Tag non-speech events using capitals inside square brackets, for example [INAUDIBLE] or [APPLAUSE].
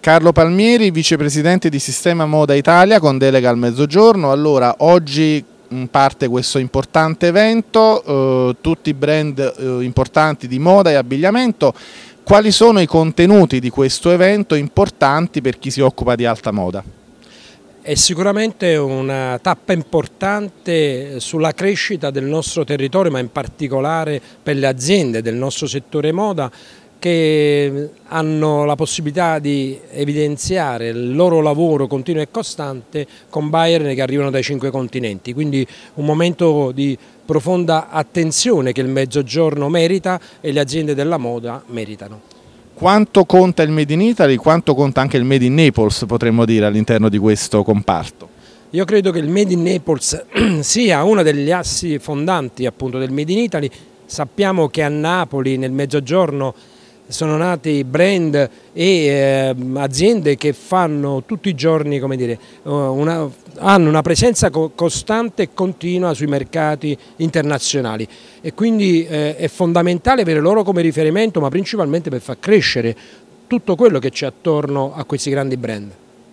Carlo Palmieri, vicepresidente di Sistema Moda Italia con delega al mezzogiorno. Allora, oggi parte questo importante evento, eh, tutti i brand eh, importanti di moda e abbigliamento. Quali sono i contenuti di questo evento importanti per chi si occupa di alta moda? È sicuramente una tappa importante sulla crescita del nostro territorio, ma in particolare per le aziende del nostro settore moda che hanno la possibilità di evidenziare il loro lavoro continuo e costante con Bayern che arrivano dai cinque continenti, quindi un momento di profonda attenzione che il mezzogiorno merita e le aziende della moda meritano. Quanto conta il Made in Italy, quanto conta anche il Made in Naples potremmo dire all'interno di questo comparto? Io credo che il Made in Naples [CLEARS THROAT] sia uno degli assi fondanti appunto del Made in Italy, sappiamo che a Napoli nel mezzogiorno sono nati brand e eh, aziende che fanno tutti i giorni, come dire, eh, una, hanno una presenza co costante e continua sui mercati internazionali e quindi eh, è fondamentale avere loro come riferimento ma principalmente per far crescere tutto quello che c'è attorno a questi grandi brand.